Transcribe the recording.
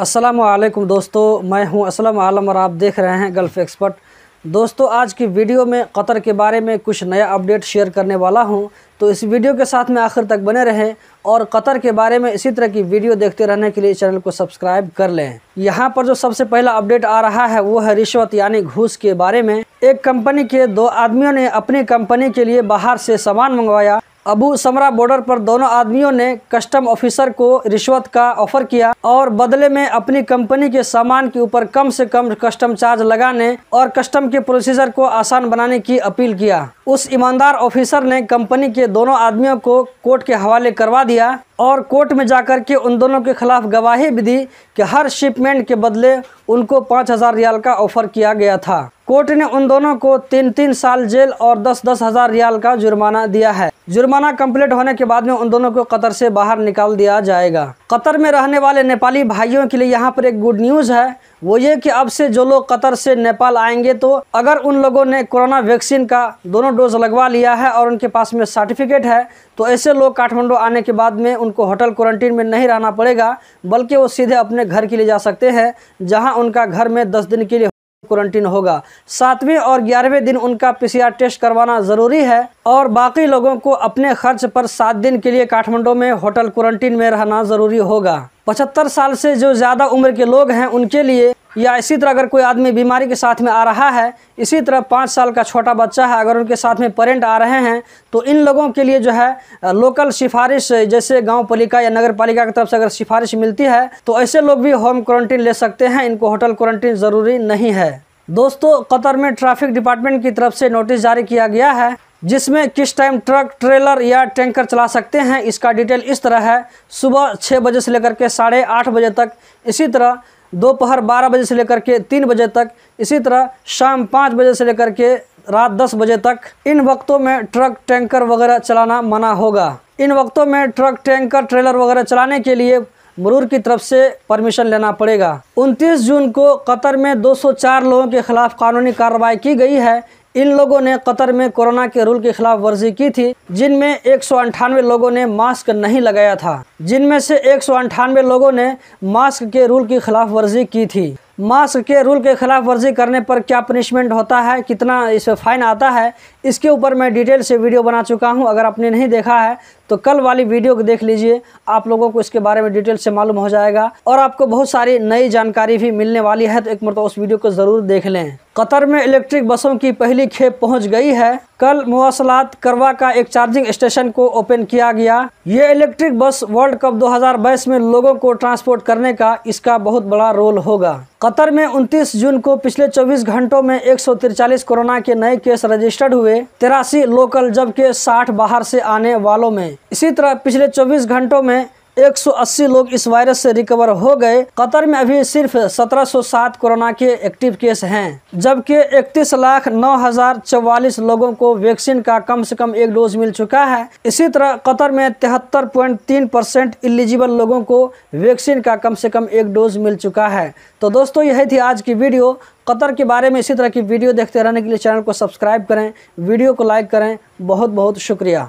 असलम दोस्तों मैं हूं असलम आलम और आप देख रहे हैं गल्फ़ एक्सपर्ट दोस्तों आज की वीडियो में कतर के बारे में कुछ नया अपडेट शेयर करने वाला हूं तो इस वीडियो के साथ में आखिर तक बने रहें और कतर के बारे में इसी तरह की वीडियो देखते रहने के लिए चैनल को सब्सक्राइब कर लें यहाँ पर जो सबसे पहला अपडेट आ रहा है वो है रिश्वत यानी घूस के बारे में एक कंपनी के दो आदमियों ने अपनी कंपनी के लिए बाहर से सामान मंगवाया अबू समरा बॉर्डर पर दोनों आदमियों ने कस्टम ऑफिसर को रिश्वत का ऑफर किया और बदले में अपनी कंपनी के सामान के ऊपर कम से कम कस्टम चार्ज लगाने और कस्टम के प्रोसीजर को आसान बनाने की अपील किया उस ईमानदार ऑफिसर ने कंपनी के दोनों आदमियों को कोर्ट के हवाले करवा दिया और कोर्ट में जाकर के उन दोनों के खिलाफ गवाही भी दी कि हर शिपमेंट के बदले उनको पाँच हज़ार रियाल का ऑफर किया गया था कोर्ट ने उन दोनों को तीन तीन साल जेल और दस दस हज़ार रियाल का जुर्माना दिया है जुर्माना कंप्लीट होने के बाद में उन दोनों को कतर से बाहर निकाल दिया जाएगा कतर में रहने वाले नेपाली भाइयों के लिए यहाँ पर एक गुड न्यूज़ है वो ये कि अब से जो लोग कतर से नेपाल आएंगे तो अगर उन लोगों ने कोरोना वैक्सीन का दोनों डोज लगवा लिया है और उनके पास में सर्टिफिकेट है तो ऐसे लोग काठमांडू आने के बाद में उनको होटल क्वारंटीन में नहीं रहना पड़ेगा बल्कि वो सीधे अपने घर के लिए जा सकते हैं जहाँ उनका घर में दस दिन के लिए क्वारंटीन होगा सातवें और ग्यारहवें दिन उनका पीसीआर टेस्ट करवाना ज़रूरी है और बाकी लोगों को अपने खर्च पर सात दिन के लिए काठमांडू में होटल क्वारंटीन में रहना ज़रूरी होगा पचहत्तर साल से जो ज़्यादा उम्र के लोग हैं उनके लिए या इसी तरह अगर कोई आदमी बीमारी के साथ में आ रहा है इसी तरह पाँच साल का छोटा बच्चा है अगर उनके साथ में पेरेंट आ रहे हैं तो इन लोगों के लिए जो है लोकल सिफारिश जैसे गांव पालिका या नगर पालिका की तरफ से अगर सिफारिश मिलती है तो ऐसे लोग भी होम क्वारंटीन ले सकते हैं इनको होटल क्वारंटीन ज़रूरी नहीं है दोस्तों कतर में ट्रैफिक डिपार्टमेंट की तरफ से नोटिस जारी किया गया है जिसमें किस टाइम ट्रक ट्रेलर या टैंकर चला सकते हैं इसका डिटेल इस तरह है सुबह छः बजे से लेकर के साढ़े आठ बजे तक इसी तरह दोपहर बारह बजे से लेकर के तीन बजे तक इसी तरह शाम पाँच बजे से लेकर के रात दस बजे तक इन वक्तों में ट्रक टैंकर वगैरह चलाना मना होगा इन वक्तों में ट्रक टैंकर ट्रेलर वगैरह चलाने के लिए मरूर की तरफ से परमिशन लेना पड़ेगा 29 जून को कतर में 204 लोगों के खिलाफ कानूनी कार्रवाई की गई है इन लोगों ने कतर में कोरोना के रूल की खिलाफ वर्जी की थी जिनमें एक सौ अंठानवे लोगों ने मास्क नहीं लगाया था जिनमें से एक सौ अंठानवे लोगों ने मास्क के रूल की खिलाफ वर्जी की थी मास्क के रूल के खिलाफ वर्जी करने पर क्या पनिशमेंट होता है कितना इस फाइन आता है इसके ऊपर मैं डिटेल से वीडियो बना चुका हूं अगर आपने नहीं देखा है तो कल वाली वीडियो को देख लीजिए आप लोगों को इसके बारे में डिटेल से मालूम हो जाएगा और आपको बहुत सारी नई जानकारी भी मिलने वाली है तो एक मरतबा उस वीडियो को ज़रूर देख लें कतर में इलेक्ट्रिक बसों की पहली खेप पहुंच गई है कल मवासलात करवा का एक चार्जिंग स्टेशन को ओपन किया गया ये इलेक्ट्रिक बस वर्ल्ड कप 2022 में लोगों को ट्रांसपोर्ट करने का इसका बहुत बड़ा रोल होगा कतर में 29 जून को पिछले 24 घंटों में एक कोरोना के नए केस रजिस्टर्ड हुए तिरासी लोकल जबकि 60 बाहर से आने वालों में इसी तरह पिछले चौबीस घंटों में 180 लोग इस वायरस से रिकवर हो गए कतर में अभी सिर्फ 1707 कोरोना के एक्टिव केस हैं जबकि इकतीस लाख नौ हजार चौवालीस लोगों को वैक्सीन का कम से कम एक डोज मिल चुका है इसी तरह कतर में तिहत्तर पॉइंट तीन परसेंट इलिजिबल लोगों को वैक्सीन का कम से कम एक डोज मिल चुका है तो दोस्तों यही थी आज की वीडियो कतर के बारे में इसी तरह की वीडियो देखते रहने के लिए चैनल को सब्सक्राइब करें वीडियो को लाइक करें बहुत बहुत शुक्रिया